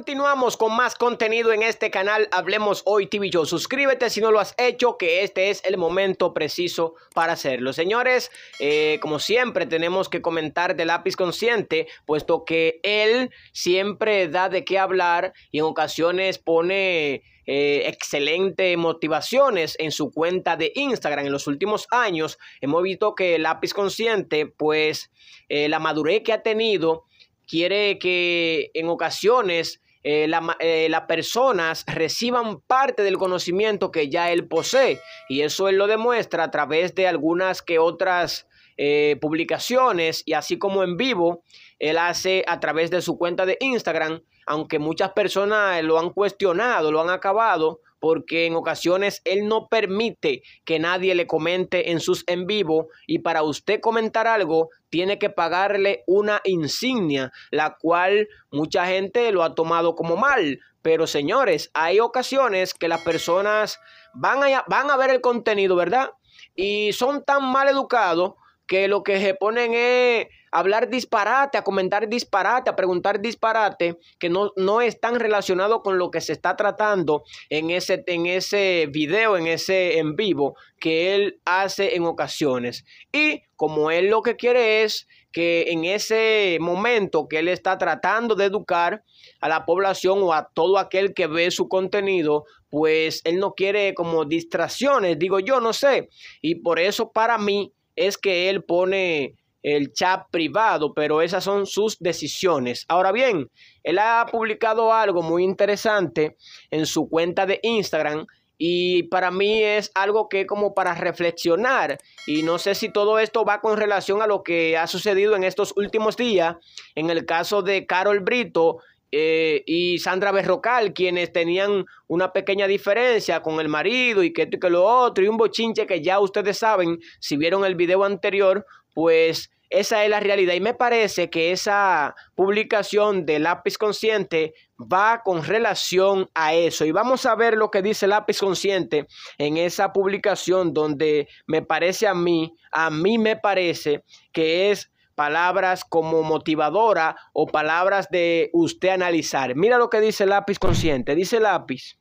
Continuamos con más contenido en este canal Hablemos Hoy TV Show. Suscríbete si no lo has hecho, que este es el momento preciso para hacerlo. Señores, eh, como siempre tenemos que comentar de lápiz consciente, puesto que él siempre da de qué hablar y en ocasiones pone... Eh, excelentes motivaciones en su cuenta de Instagram en los últimos años. Hemos visto que Lápiz Consciente, pues eh, la madurez que ha tenido, quiere que en ocasiones eh, eh, las personas reciban parte del conocimiento que ya él posee. Y eso él lo demuestra a través de algunas que otras eh, publicaciones y así como en vivo, él hace a través de su cuenta de Instagram, aunque muchas personas lo han cuestionado, lo han acabado, porque en ocasiones él no permite que nadie le comente en sus en vivo y para usted comentar algo tiene que pagarle una insignia, la cual mucha gente lo ha tomado como mal. Pero señores, hay ocasiones que las personas van a, van a ver el contenido, ¿verdad? Y son tan mal educados que lo que se ponen es hablar disparate, a comentar disparate, a preguntar disparate, que no, no están relacionado con lo que se está tratando en ese, en ese video, en ese en vivo que él hace en ocasiones. Y como él lo que quiere es que en ese momento que él está tratando de educar a la población o a todo aquel que ve su contenido, pues él no quiere como distracciones, digo yo, no sé. Y por eso para mí es que él pone el chat privado, pero esas son sus decisiones. Ahora bien, él ha publicado algo muy interesante en su cuenta de Instagram y para mí es algo que como para reflexionar y no sé si todo esto va con relación a lo que ha sucedido en estos últimos días en el caso de Carol Brito eh, y Sandra Berrocal, quienes tenían una pequeña diferencia con el marido y que y que lo otro, y un bochinche que ya ustedes saben, si vieron el video anterior, pues esa es la realidad. Y me parece que esa publicación de Lápiz Consciente va con relación a eso. Y vamos a ver lo que dice Lápiz Consciente en esa publicación donde me parece a mí, a mí me parece que es palabras como motivadora o palabras de usted analizar. Mira lo que dice lápiz consciente. Dice lápiz.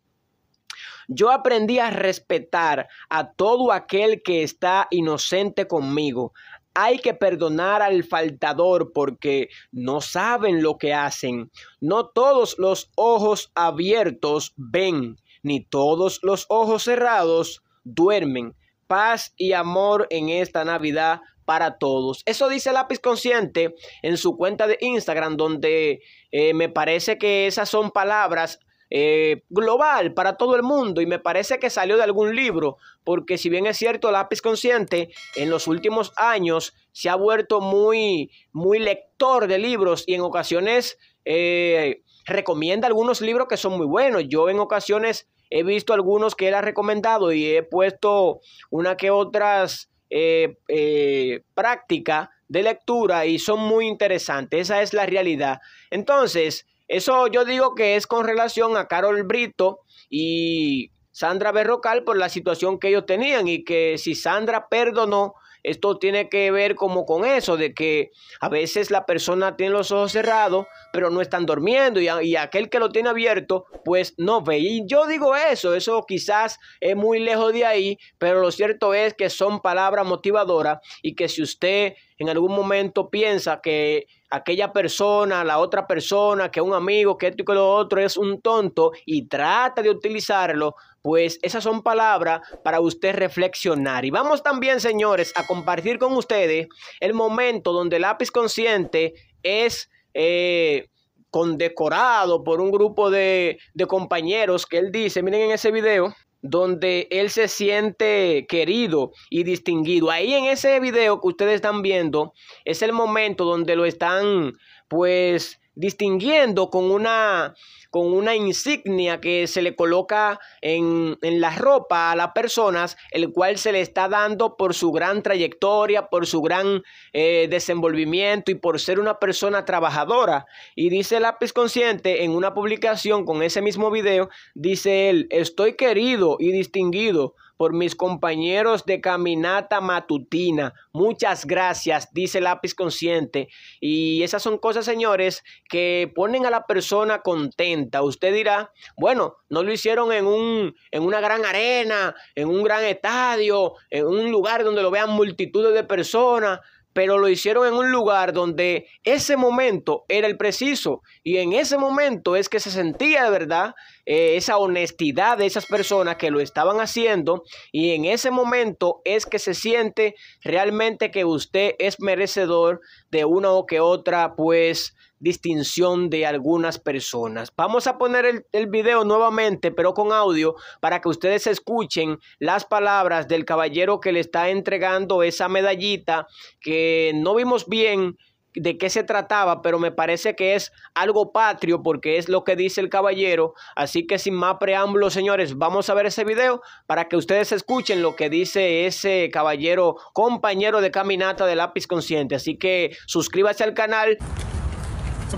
Yo aprendí a respetar a todo aquel que está inocente conmigo. Hay que perdonar al faltador porque no saben lo que hacen. No todos los ojos abiertos ven, ni todos los ojos cerrados duermen. Paz y amor en esta Navidad para todos. Eso dice Lápiz Consciente en su cuenta de Instagram, donde eh, me parece que esas son palabras eh, global para todo el mundo y me parece que salió de algún libro, porque si bien es cierto, Lápiz Consciente en los últimos años se ha vuelto muy, muy lector de libros y en ocasiones eh, recomienda algunos libros que son muy buenos. Yo en ocasiones he visto algunos que él ha recomendado y he puesto una que otras eh, eh, práctica de lectura y son muy interesantes. Esa es la realidad. Entonces, eso yo digo que es con relación a Carol Brito y Sandra Berrocal por la situación que ellos tenían y que si Sandra perdonó esto tiene que ver como con eso, de que a veces la persona tiene los ojos cerrados, pero no están durmiendo y, aquel que lo tiene abierto, pues no ve. Y yo digo eso, eso quizás es muy lejos de ahí, pero lo cierto es que son palabras motivadoras y que si usted en algún momento piensa que aquella persona, la otra persona, que un amigo, que esto y que lo otro es un tonto y trata de utilizarlo pues esas son palabras para usted reflexionar. Y vamos también, señores, a compartir con ustedes el momento donde el lápiz consciente es... Eh, condecorado por un grupo de, de compañeros que él dice, miren en ese video, donde él se siente querido y distinguido. Ahí en ese video que ustedes están viendo es el momento donde lo están pues distinguiendo con una, con una insignia que se le coloca en, la ropa a las personas, el cual se le está dando por su gran trayectoria, por su gran eh, desenvolvimiento y por ser una persona trabajadora. Y dice Lápiz Consciente en una publicación con ese mismo video, dice él, estoy querido y distinguido por mis compañeros de caminata matutina. Muchas gracias, dice Lápiz Consciente. Y esas son cosas, señores, que ponen a la persona contenta. Usted dirá, bueno, no lo hicieron en, un, en una gran arena, en un gran estadio, en un lugar donde lo vean multitudes de personas pero lo hicieron en un lugar donde ese momento era el preciso y en ese momento es que se sentía de verdad eh, esa honestidad de esas personas que lo estaban haciendo y en ese momento es que se siente realmente que usted es merecedor de una o que otra pues distinción de algunas personas. Vamos a poner el, video nuevamente, pero con audio, para que ustedes escuchen las palabras del caballero que le está entregando esa medallita, que no vimos bien de qué se trataba, pero me parece que es algo patrio porque es lo que dice el caballero. Así que sin más preámbulos, señores, vamos a ver ese video para que ustedes escuchen lo que dice ese caballero compañero de caminata de lápiz consciente. Así que suscríbase al canal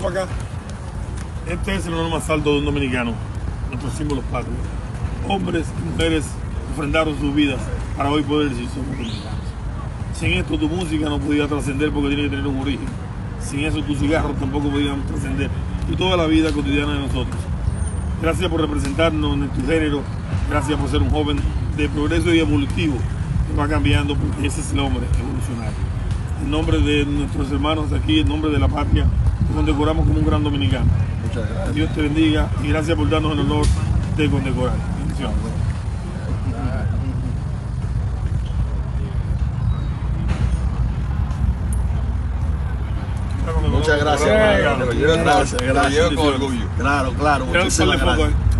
acá. Este es el honor más alto de un dominicano, nuestros símbolos patrios. Hombres y mujeres ofrendaron sus vidas para hoy poder decir somos dominicanos. Sin esto tu música no podía trascender porque tiene que tener un origen. Sin eso tus cigarros tampoco podían trascender. Y toda la vida cotidiana de nosotros. Gracias por representarnos en tu género. Gracias por ser un joven de progreso y evolutivo que va cambiando porque ese es el hombre evolucionario. En nombre de nuestros hermanos aquí, en nombre de la patria, condecoramos como un gran dominicano. Muchas gracias. Dios te bendiga y gracias por darnos el honor de condecorar. Muchas gracias. Gracias, gracias. con orgullo. Claro, claro.